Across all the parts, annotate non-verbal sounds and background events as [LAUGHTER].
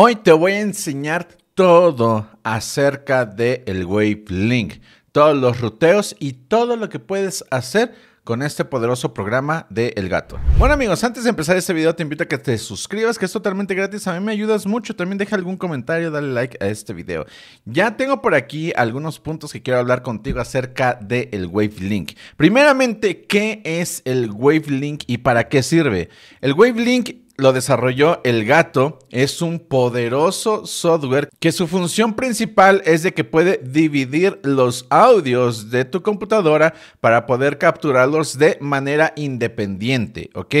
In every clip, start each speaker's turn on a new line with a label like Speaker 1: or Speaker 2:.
Speaker 1: Hoy te voy a enseñar todo acerca del el Wave todos los ruteos y todo lo que puedes hacer con este poderoso programa de El Gato. Bueno amigos, antes de empezar este video te invito a que te suscribas, que es totalmente gratis, a mí me ayudas mucho, también deja algún comentario, dale like a este video. Ya tengo por aquí algunos puntos que quiero hablar contigo acerca del de el Primeramente, ¿qué es el Wavelink y para qué sirve? El Wavelink lo desarrolló el gato, es un poderoso software que su función principal es de que puede dividir los audios de tu computadora para poder capturarlos de manera independiente, ¿ok?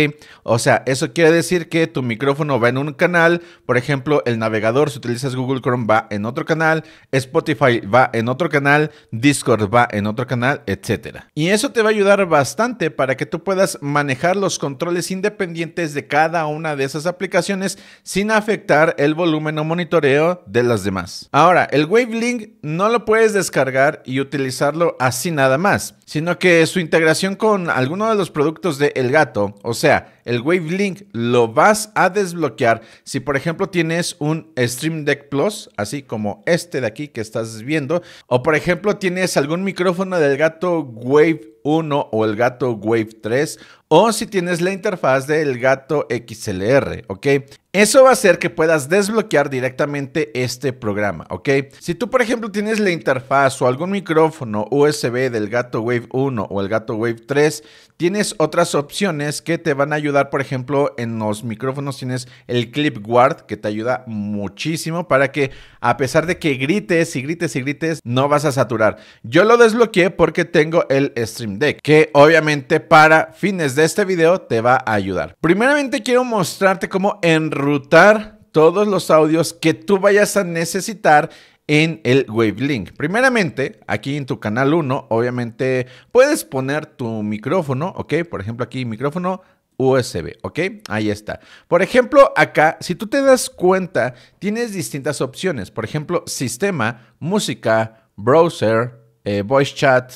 Speaker 1: O sea, eso quiere decir que tu micrófono va en un canal, por ejemplo, el navegador, si utilizas Google Chrome, va en otro canal, Spotify va en otro canal, Discord va en otro canal, etcétera, Y eso te va a ayudar bastante para que tú puedas manejar los controles independientes de cada una de esas aplicaciones sin afectar el volumen o monitoreo de las demás. Ahora, el WaveLink no lo puedes descargar y utilizarlo así nada más sino que su integración con alguno de los productos de El Gato, o sea, el Wave Link, lo vas a desbloquear si, por ejemplo, tienes un Stream Deck Plus, así como este de aquí que estás viendo, o por ejemplo, tienes algún micrófono del Gato Wave 1 o el gato Wave 3 o si tienes la interfaz del gato XLR, ¿ok? Eso va a hacer que puedas desbloquear directamente este programa, ¿ok? Si tú, por ejemplo, tienes la interfaz o algún micrófono USB del Gato Wave 1 o el Gato Wave 3, tienes otras opciones que te van a ayudar, por ejemplo, en los micrófonos tienes el Clip Guard que te ayuda muchísimo para que a pesar de que grites y grites y grites, no vas a saturar. Yo lo desbloqueé porque tengo el Stream Deck, que obviamente para fines de este video te va a ayudar. Primeramente quiero mostrarte cómo en rutar todos los audios que tú vayas a necesitar en el WaveLink. Primeramente, aquí en tu canal 1, obviamente puedes poner tu micrófono, ¿ok? Por ejemplo, aquí micrófono USB, ¿ok? Ahí está. Por ejemplo, acá, si tú te das cuenta, tienes distintas opciones. Por ejemplo, sistema, música, browser, eh, voice chat,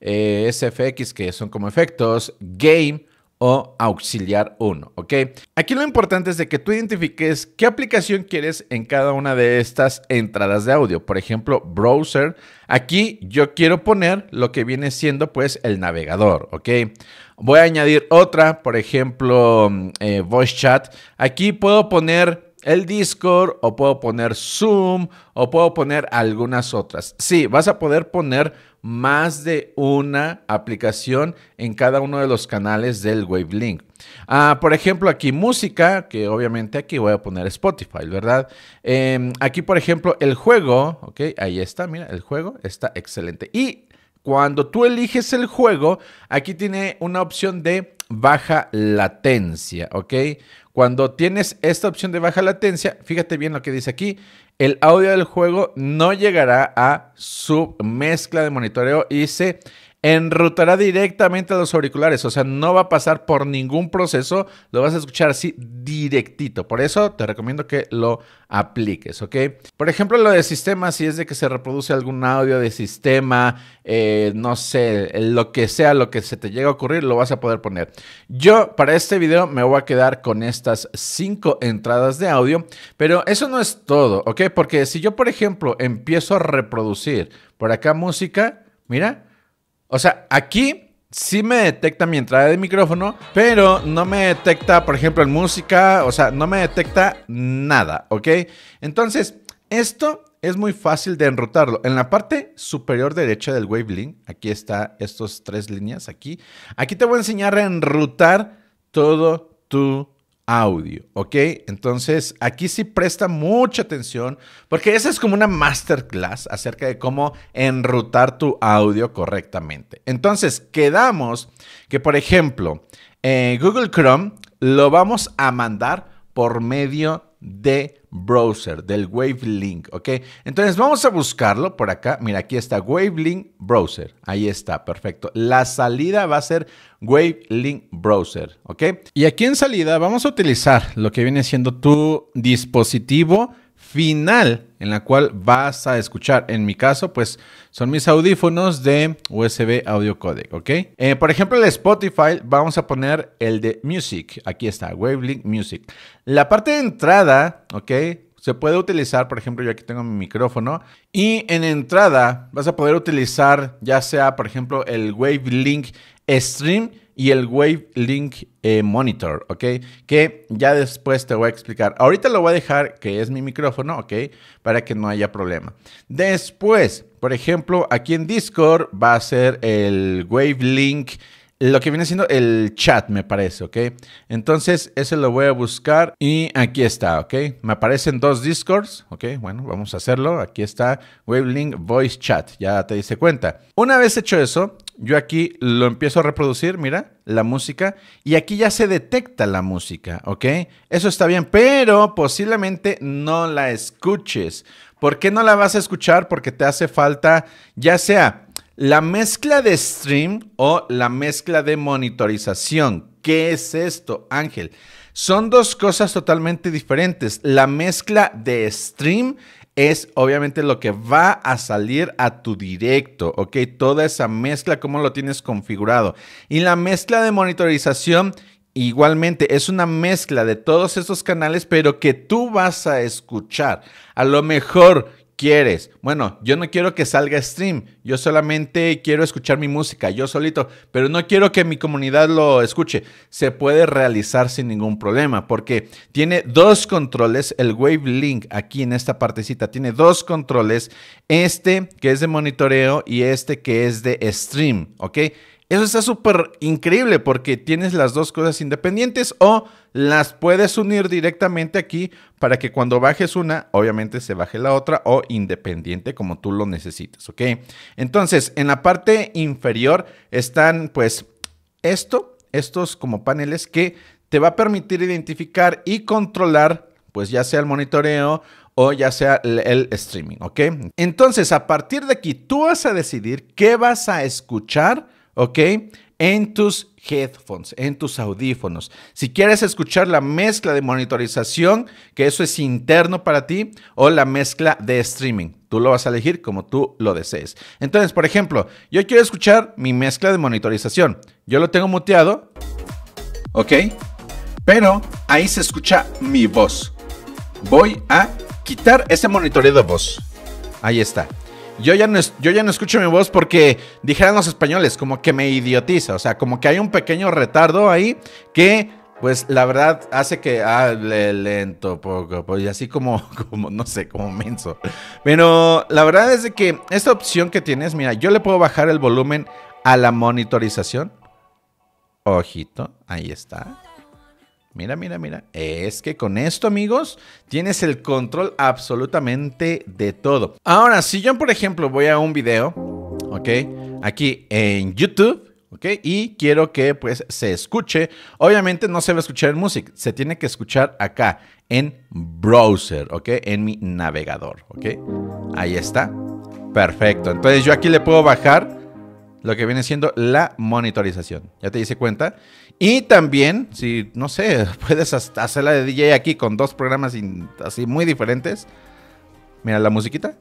Speaker 1: eh, SFX, que son como efectos, game, o auxiliar 1, ¿ok? Aquí lo importante es de que tú identifiques qué aplicación quieres en cada una de estas entradas de audio. Por ejemplo, browser. Aquí yo quiero poner lo que viene siendo pues el navegador, ¿ok? Voy a añadir otra, por ejemplo, mm, eh, voice chat. Aquí puedo poner el Discord o puedo poner Zoom o puedo poner algunas otras. Sí, vas a poder poner más de una aplicación en cada uno de los canales del WaveLink. Ah, por ejemplo, aquí música, que obviamente aquí voy a poner Spotify, ¿verdad? Em, aquí, por ejemplo, el juego, ok, ahí está, mira, el juego está excelente. Y cuando tú eliges el juego, aquí tiene una opción de baja latencia, ¿ok? Cuando tienes esta opción de baja latencia, fíjate bien lo que dice aquí, el audio del juego no llegará a su mezcla de monitoreo y se enrutará directamente a los auriculares, o sea, no va a pasar por ningún proceso, lo vas a escuchar así directito. Por eso te recomiendo que lo apliques, ¿ok? Por ejemplo, lo de sistema, si es de que se reproduce algún audio de sistema, eh, no sé, lo que sea, lo que se te llegue a ocurrir, lo vas a poder poner. Yo para este video me voy a quedar con estas cinco entradas de audio, pero eso no es todo, ¿ok? Porque si yo, por ejemplo, empiezo a reproducir por acá música, mira, o sea, aquí sí me detecta mi entrada de micrófono, pero no me detecta, por ejemplo, en música, o sea, no me detecta nada, ¿ok? Entonces, esto es muy fácil de enrutarlo. En la parte superior derecha del WaveLink, aquí están estas tres líneas, aquí. Aquí te voy a enseñar a enrutar todo tu audio, ¿ok? Entonces, aquí sí presta mucha atención porque esa es como una masterclass acerca de cómo enrutar tu audio correctamente. Entonces, quedamos que, por ejemplo, eh, Google Chrome lo vamos a mandar por medio de browser, del WaveLink, ¿ok? Entonces vamos a buscarlo por acá. Mira, aquí está WaveLink Browser. Ahí está, perfecto. La salida va a ser WaveLink Browser, ¿ok? Y aquí en salida vamos a utilizar lo que viene siendo tu dispositivo final en la cual vas a escuchar. En mi caso, pues son mis audífonos de USB audio codec, ¿ok? Eh, por ejemplo, el Spotify, vamos a poner el de Music. Aquí está, Wavelink Music. La parte de entrada, ¿ok? Se puede utilizar, por ejemplo, yo aquí tengo mi micrófono. Y en entrada vas a poder utilizar ya sea, por ejemplo, el WaveLink Stream y el WaveLink Link eh, Monitor, ¿ok? Que ya después te voy a explicar. Ahorita lo voy a dejar que es mi micrófono, ¿ok? Para que no haya problema. Después, por ejemplo, aquí en Discord va a ser el WaveLink lo que viene siendo el chat, me parece, ¿ok? Entonces, eso lo voy a buscar y aquí está, ¿ok? Me aparecen dos Discords, ¿ok? Bueno, vamos a hacerlo. Aquí está Wavelink Voice Chat, ya te diste cuenta. Una vez hecho eso, yo aquí lo empiezo a reproducir, mira, la música, y aquí ya se detecta la música, ¿ok? Eso está bien, pero posiblemente no la escuches. ¿Por qué no la vas a escuchar? Porque te hace falta, ya sea la mezcla de stream o la mezcla de monitorización. ¿Qué es esto, Ángel? Son dos cosas totalmente diferentes. La mezcla de stream es obviamente lo que va a salir a tu directo, ¿ok? Toda esa mezcla, cómo lo tienes configurado. Y la mezcla de monitorización Igualmente, es una mezcla de todos esos canales, pero que tú vas a escuchar. A lo mejor quieres. Bueno, yo no quiero que salga stream, yo solamente quiero escuchar mi música, yo solito, pero no quiero que mi comunidad lo escuche. Se puede realizar sin ningún problema porque tiene dos controles, el Wave Link aquí en esta partecita, tiene dos controles, este que es de monitoreo y este que es de stream, ¿ok? Eso está súper increíble porque tienes las dos cosas independientes o las puedes unir directamente aquí para que cuando bajes una, obviamente se baje la otra o independiente como tú lo necesites, ¿ok? Entonces, en la parte inferior están pues esto, estos como paneles que te va a permitir identificar y controlar pues ya sea el monitoreo o ya sea el, el, streaming, ¿ok? Entonces, a partir de aquí, tú vas a decidir qué vas a escuchar ¿ok? En tus headphones, en tus audífonos. Si quieres escuchar la mezcla de monitorización, que eso es interno para ti, o la mezcla de streaming, tú lo vas a elegir como tú lo desees. Entonces, por ejemplo, yo quiero escuchar mi mezcla de monitorización. Yo lo tengo muteado, ¿ok? Pero ahí se escucha mi voz. Voy a quitar ese monitoreo de voz. Ahí está. Yo ya, no, escucho mi voz porque dijeran los españoles, como que me idiotiza, o sea, como que hay un pequeño retardo ahí que pues la verdad hace que hable lento, poco, Pues y así como, [LAUGHS] como, no sé, como menso. Pero la verdad es que esta opción que tienes, mira, yo le puedo bajar el volumen a la monitorización. Ojito, ahí está. Mira, mira, mira. Es que con esto, amigos, tienes el control absolutamente de todo. Ahora, si yo, por ejemplo, voy a un video, ¿ok? Aquí en YouTube. ¿ok? Y quiero que pues se escuche. Obviamente no se va a escuchar en Music, se tiene que escuchar acá en browser, ¿ok? En mi navegador, ¿ok? Ahí está. Perfecto. Entonces yo aquí le puedo bajar lo que viene siendo la monitorización. ¿Ya te hice cuenta? Y también, si no sé, [LAUGHS] puedes hacer la de DJ aquí con dos programas así muy diferentes. Mira la musiquita.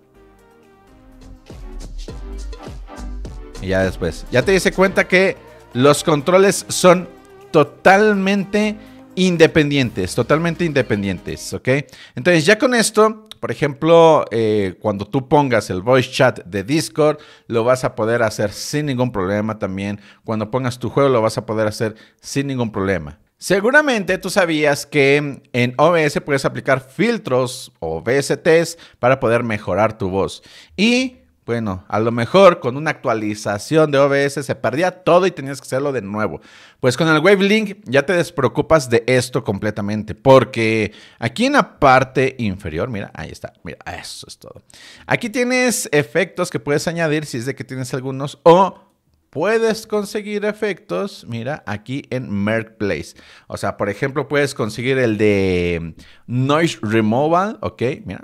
Speaker 1: Y ya después, ya te diste cuenta que los controles son totalmente independientes, totalmente independientes, ¿ok? Entonces ya con esto por ejemplo, eh, cuando tú pongas el voice chat de Discord, lo vas a poder hacer sin ningún problema también. Cuando pongas tu juego, lo vas a poder hacer sin ningún problema. Seguramente tú sabías que en OBS puedes aplicar filtros o VSTs para poder mejorar tu voz. Y bueno, a lo mejor con una actualización de OBS se perdía todo y tenías que hacerlo de nuevo. Pues con el WaveLink ya te despreocupas de esto completamente, porque aquí en la parte inferior, mira, ahí está, mira, eso es todo. Aquí tienes efectos que puedes añadir si es de que tienes algunos o puedes conseguir efectos, mira, aquí en Marketplace. O sea, por ejemplo, puedes conseguir el de mm, Noise Removal, ¿ok? Mira,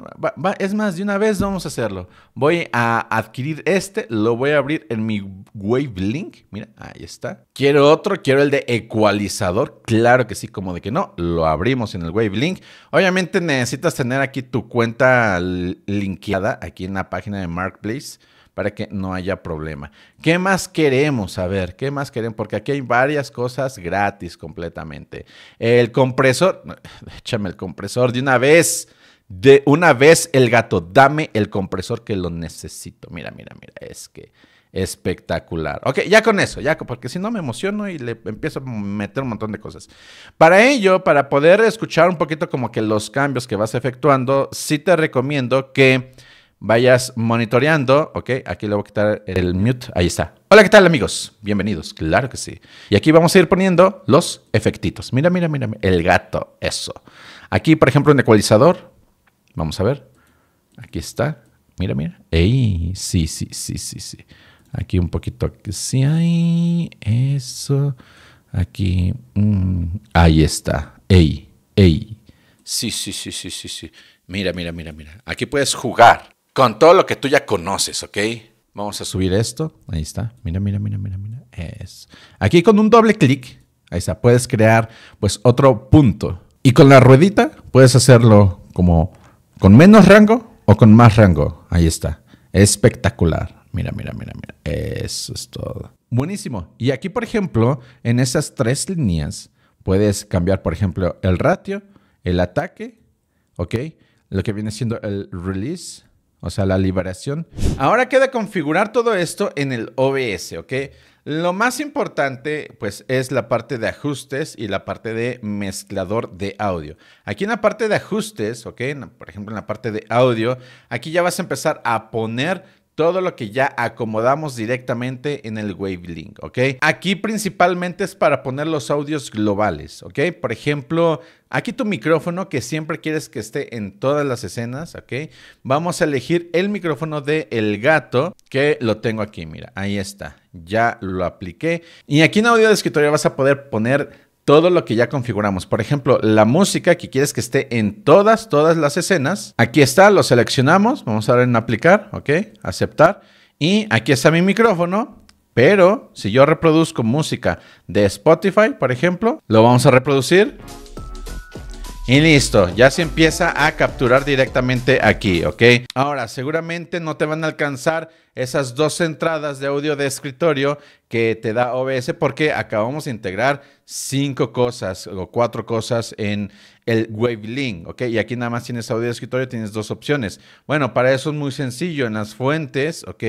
Speaker 1: es más, de una vez vamos a hacerlo. Voy a adquirir este, lo voy a abrir en mi Wavelink. mira, ahí está. Quiero otro, quiero el de ecualizador, claro que sí, como de que no, lo abrimos en el Wavelink. Obviamente necesitas tener aquí tu cuenta linkeada aquí en la página de Marketplace para que no haya problema. ¿Qué más queremos saber? ¿Qué más queremos? Porque aquí hay varias cosas gratis completamente. El compresor, [LAUGHS] échame el compresor de una vez. De una vez el gato, dame el compresor que lo necesito. Mira, mira, mira, es que espectacular. Ok, ya con eso, ya, porque si no me emociono y le empiezo a meter un montón de cosas. Para ello, para poder escuchar un poquito como que los cambios que vas efectuando, sí te recomiendo que vayas monitoreando. Ok, aquí le voy a quitar el mute. Ahí está. Hola, ¿qué tal amigos? Bienvenidos, claro que sí. Y aquí vamos a ir poniendo los efectitos. Mira, mira, mira, el gato, eso. Aquí, por ejemplo, en ecualizador, vamos a ver. Aquí está. Mira, mira. Ey, sí, sí, sí, sí, sí. Aquí un poquito. que Sí, ahí. Eso. Aquí. Mm, ahí está. Ey, ey. Sí, sí, sí, sí, sí, sí. Mira, mira, mira, mira. Aquí puedes jugar con todo lo que tú ya conoces, ¿ok? Vamos a subir esto. Ahí está. Mira, mira, mira, mira, mira. Es. Aquí con un doble clic, ahí está, puedes crear pues otro punto. Y con la ruedita puedes hacerlo como con menos rango o con más rango. Ahí está. Espectacular. Mira, mira, mira, mira. Eso es todo. Buenísimo. Y aquí, por ejemplo, en esas tres líneas puedes cambiar, por ejemplo, el ratio, el ataque, ¿ok? Lo que viene siendo el release o sea, la liberación. Ahora queda configurar todo esto en el OBS, ¿ok? Lo más importante, pues, es la parte de ajustes y la parte de mezclador de audio. Aquí en la parte de ajustes, ¿ok? Por ejemplo, en la parte de audio, aquí ya vas a empezar a poner todo lo que ya acomodamos directamente en el Wavelink, ¿ok? Aquí principalmente es para poner los audios globales, ¿ok? Por ejemplo, aquí tu micrófono que siempre quieres que esté en todas las escenas, ¿ok? Vamos a elegir el micrófono de El Gato, que lo tengo aquí, mira, ahí está, ya lo apliqué. Y aquí en audio de escritorio vas a poder poner todo lo que ya configuramos. Por ejemplo, la música que quieres que esté en todas, todas las escenas. Aquí está, lo seleccionamos. Vamos a dar en aplicar, ¿ok? Aceptar. Y aquí está mi micrófono. Pero si yo reproduzco música de Spotify, por ejemplo, lo vamos a reproducir. Y listo, ya se empieza a capturar directamente aquí, ¿ok? Ahora, seguramente no te van a alcanzar esas dos entradas de audio de escritorio que te da OBS porque acabamos de integrar cinco cosas o cuatro cosas en el WaveLink, ¿ok? Y aquí nada más tienes audio de escritorio, tienes dos opciones. Bueno, para eso es muy sencillo, en las fuentes, ¿ok?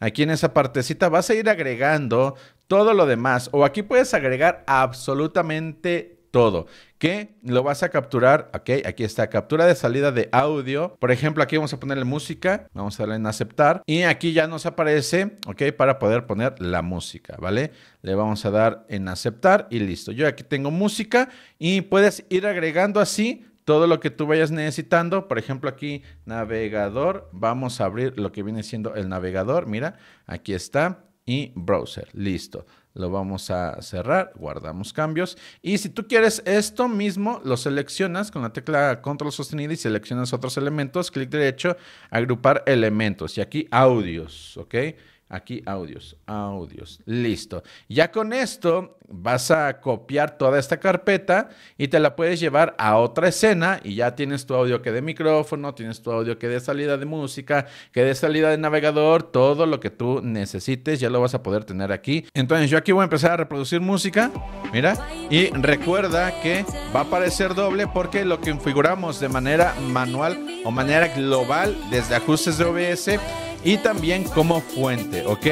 Speaker 1: Aquí en esa partecita vas a ir agregando todo lo demás o aquí puedes agregar absolutamente todo. Que lo vas a capturar, ok, aquí está, captura de salida de audio. Por ejemplo, aquí vamos a ponerle música, vamos a darle en aceptar. Y aquí ya nos aparece, ok, para poder poner la música, ¿vale? Le vamos a dar en aceptar y listo. Yo aquí tengo música y puedes ir agregando así todo lo que tú vayas necesitando. Por ejemplo, aquí navegador, vamos a abrir lo que viene siendo el navegador. Mira, aquí está y browser, listo. Lo vamos a cerrar, guardamos cambios. Y si tú quieres esto mismo, lo seleccionas con la tecla control sostenida y seleccionas otros elementos, clic derecho, agrupar elementos. Y aquí audios, ¿ok? Aquí audios, audios, listo. Ya con esto vas a copiar toda esta carpeta y te la puedes llevar a otra escena y ya tienes tu audio que de micrófono, tienes tu audio que de salida de música, que de salida de navegador, todo lo que tú necesites ya lo vas a poder tener aquí. Entonces yo aquí voy a empezar a reproducir música, mira, y recuerda que va a aparecer doble porque lo que configuramos de manera manual o manera global desde ajustes de OBS y también como fuente, ¿ok?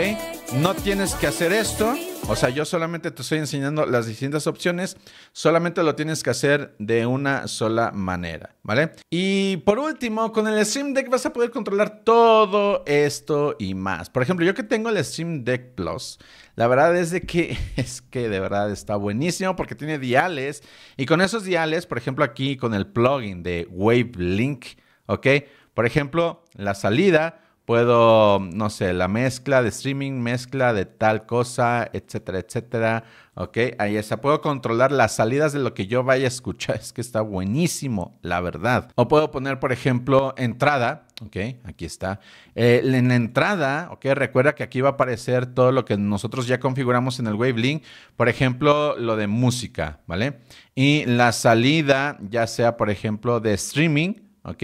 Speaker 1: No tienes que hacer esto, o sea, yo solamente te estoy enseñando las distintas opciones, solamente lo tienes que hacer de una sola manera, ¿vale? Y por último, con el Steam Deck vas a poder controlar todo esto y más. Por ejemplo, yo que tengo el Stream Deck Plus, la verdad es de que [LAUGHS] es que de verdad está buenísimo porque tiene diales y con esos diales, por ejemplo, aquí con el plugin de Wavelink, ¿ok? Por ejemplo, la salida puedo, no sé, la mezcla de streaming, mezcla de tal cosa, etcétera, etcétera. Ok, ahí está. Puedo controlar las salidas de lo que yo vaya a escuchar. [LAUGHS] Es que está buenísimo, la verdad. O puedo poner, por ejemplo, entrada. Ok, aquí está. Eh, en entrada, ok, recuerda que aquí va a aparecer todo lo que nosotros ya configuramos en el WaveLink. Por ejemplo, lo de música, ¿vale? Y la salida, ya sea, por ejemplo, de streaming, ok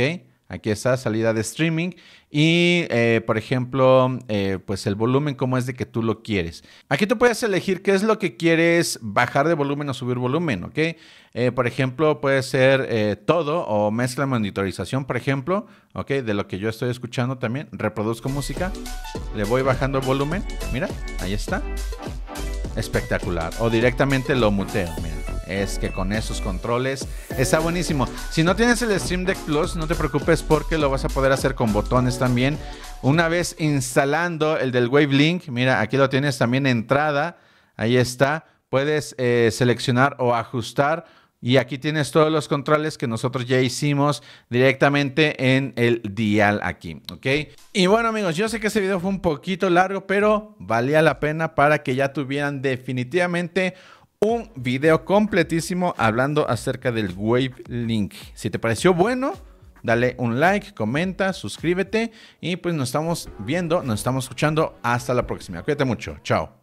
Speaker 1: Aquí está, salida de streaming. Y, eh, por ejemplo, eh, pues el volumen, cómo es de que tú lo quieres. Aquí tú puedes elegir qué es lo que quieres bajar de volumen o subir volumen, ¿ok? Eh, por ejemplo, puede ser todo o mezcla monitorización, por ejemplo, ¿ok? De lo que yo estoy escuchando también. Reproduzco música, le voy bajando el volumen. Mira, ahí está. Espectacular. O directamente lo muteo, mira es que con esos controles está buenísimo. Si no tienes el Stream Deck Plus, no te preocupes porque lo vas a poder hacer con botones también. Una vez instalando el del Wave Link. mira, aquí lo tienes también entrada, ahí está. Puedes eh, seleccionar o ajustar y aquí tienes todos los controles que nosotros ya hicimos directamente en el dial aquí, ¿ok? Y bueno amigos, yo sé que este video fue un poquito largo, pero valía la pena para que ya tuvieran definitivamente un video completísimo hablando acerca del Wave Link. Si te pareció bueno, dale un like, comenta, suscríbete y pues nos estamos viendo, nos estamos escuchando. Hasta la próxima. Cuídate mucho. Chao.